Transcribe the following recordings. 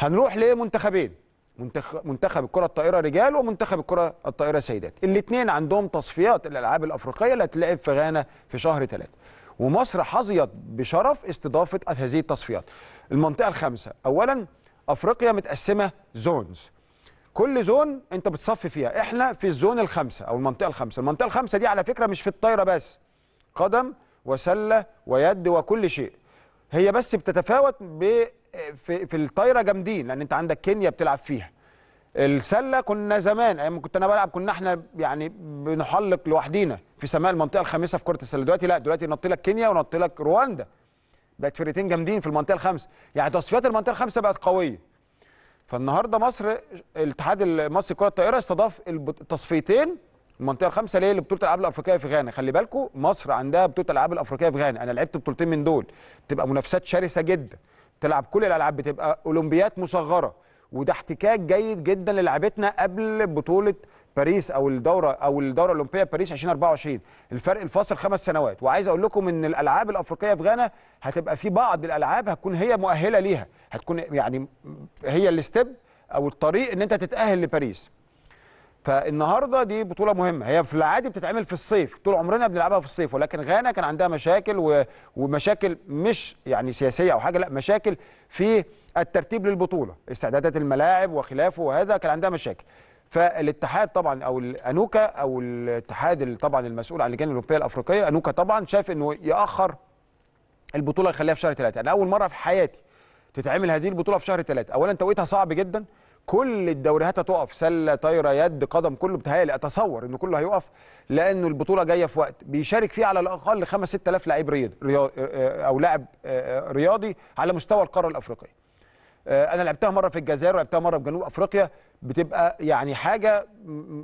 هنروح لمنتخبين منتخب الكره الطائره رجال ومنتخب الكره الطائره سيدات الاثنين عندهم تصفيات الالعاب الافريقيه اللي هتلعب في غانا في شهر 3 ومصر حظيت بشرف استضافه هذه التصفيات المنطقه الخامسه اولا افريقيا متقسمه زونز كل زون انت بتصفي فيها احنا في الزون الخامسه او المنطقه الخامسه المنطقه الخامسه دي على فكره مش في الطايره بس قدم وسله ويد وكل شيء هي بس بتتفاوت ب في في الطايره جامدين لان انت عندك كينيا بتلعب فيها السله كنا زمان ايام كنت انا بلعب كنا احنا يعني بنحلق لوحدينا في سماء المنطقه الخامسه في كره السله دلوقتي لا دلوقتي نط لك كينيا ونط لك رواندا بقت فرقتين جامدين في المنطقه الخامسه يعني تصفيات المنطقه الخامسه بقت قويه فالنهارده مصر الاتحاد المصري لكره الطائره استضاف التصفيتين المنطقه الخامسه ليه لبطوله الالعاب الافريقيه في غانا خلي بالكم مصر عندها بطوله الالعاب الافريقيه في غانا انا لعبت بطولتين من دول تبقى منافسات شرسه جدا تلعب كل الالعاب بتبقى اولمبيات مصغره وده احتكاك جيد جدا للعبتنا قبل بطوله باريس او الدوره او الدوره الاولمبيه باريس 2024 الفرق الفاصل خمس سنوات وعايز اقول لكم ان الالعاب الافريقيه في غانا هتبقى في بعض الالعاب هتكون هي مؤهله ليها هتكون يعني هي الاستب او الطريق ان انت تتاهل لباريس فالنهارده دي بطوله مهمه هي في العادي بتتعمل في الصيف طول عمرنا بنلعبها في الصيف ولكن غانا كان عندها مشاكل و... ومشاكل مش يعني سياسيه او حاجه لا مشاكل في الترتيب للبطوله استعدادات الملاعب وخلافه وهذا كان عندها مشاكل فالاتحاد طبعا او انوكا او الاتحاد طبعا المسؤول عن اللجان الاولمبيه الافريقيه انوكا طبعا شاف انه ياخر البطوله يخليها في شهر ثلاثه انا اول مره في حياتي تتعمل هذه البطوله في شهر ثلاثه اولا توقيتها صعب جدا كل الدوريات هتقف سله طايره يد قدم كله بتهيألي اتصور ان كله هيقف لانه البطوله جايه في وقت بيشارك فيه على الاقل 5 6000 لعيب رياضي آه، او لاعب آه، آه، رياضي على مستوى القاره الافريقيه. انا لعبتها مره في الجزائر ولعبتها مره في جنوب افريقيا بتبقى يعني حاجه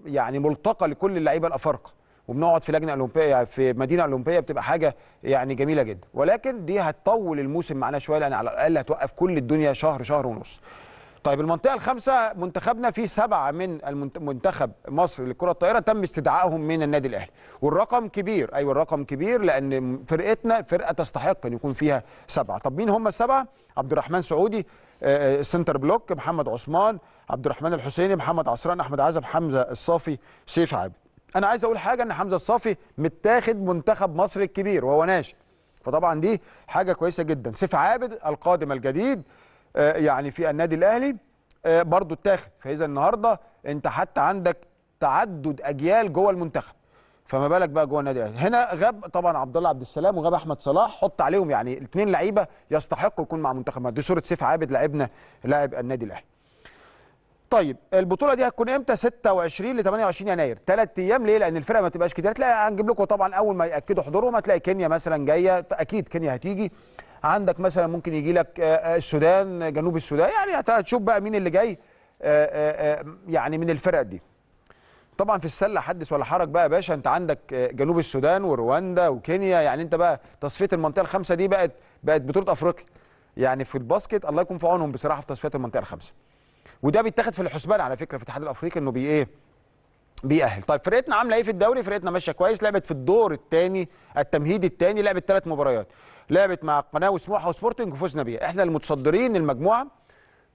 يعني ملتقى لكل اللعيبه الافارقه وبنقعد في لجنه اولمبيه في مدينه اولمبيه بتبقى حاجه يعني جميله جدا ولكن دي هتطول الموسم معانا شويه لان على الاقل هتوقف كل الدنيا شهر شهر ونص. طيب المنطقه الخامسه منتخبنا فيه سبعه من منتخب مصر للكره الطائره تم استدعائهم من النادي الاهلي والرقم كبير ايوه الرقم كبير لان فرقتنا فرقه تستحق ان يكون فيها سبعه طب مين هم السبعه عبد الرحمن سعودي آه، آه، سنتر بلوك محمد عثمان عبد الرحمن الحسيني محمد عصران احمد عزب حمزه الصافي سيف عابد انا عايز اقول حاجه ان حمزه الصافي متاخد منتخب مصر الكبير وهو ناشئ فطبعا دي حاجه كويسه جدا سيف عابد القادم الجديد آه، يعني في النادي الاهلي آه، برضه اتاخد فاذا النهارده انت حتى عندك تعدد اجيال جوه المنتخب فما بالك بقى جوه النادي الاهلي هنا غاب طبعا عبد الله عبد السلام وغاب احمد صلاح حط عليهم يعني الاثنين لعيبه يستحقوا يكون مع منتخب دي صوره سيف عابد لاعبنا لاعب النادي الاهلي طيب البطوله دي هتكون امتى 26 ل 28 يناير ثلاث ايام ليه لان الفرقه ما تبقاش كتير هتلاقي هنجيب لكم طبعا اول ما ياكدوا حضورهم هتلاقي كينيا مثلا جايه اكيد كينيا هتيجي عندك مثلا ممكن يجي لك آه، آه، السودان جنوب السودان يعني هتشوف بقى مين اللي جاي آه، يعني من الفرق دي طبعا في السله حدث ولا حرج بقى يا باشا انت عندك جنوب السودان ورواندا وكينيا يعني انت بقى تصفيه المنطقه الخامسه دي بقت بقت بطوله افريقيا يعني في الباسكت الله يكون في عونهم بصراحه في تصفيه المنطقه الخامسه وده بيتاخد في الحسبان على فكره في الاتحاد الافريقي انه بي ايه بيأهل طيب فرقتنا عامله ايه في الدوري فرقتنا ماشيه كويس لعبت في الدور الثاني التمهيدي الثاني لعبت ثلاث مباريات لعبت مع القناه وسموحه وسبورتنج وفزنا بيها احنا المتصدرين المجموعه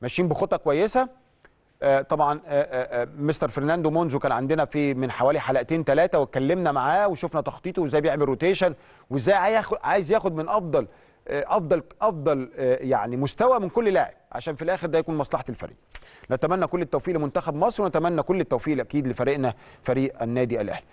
ماشيين بخطه كويسه آه طبعا آه،, آه آه مستر فرناندو مونزو كان عندنا في من حوالي حلقتين ثلاثه واتكلمنا معاه وشفنا تخطيطه وازاي بيعمل روتيشن وازاي عايز ياخد من افضل آه، افضل افضل آه، يعني مستوى من كل لاعب عشان في الاخر ده يكون مصلحه الفريق نتمنى كل التوفيق لمنتخب مصر ونتمنى كل التوفيق اكيد لفريقنا فريق النادي الاهلي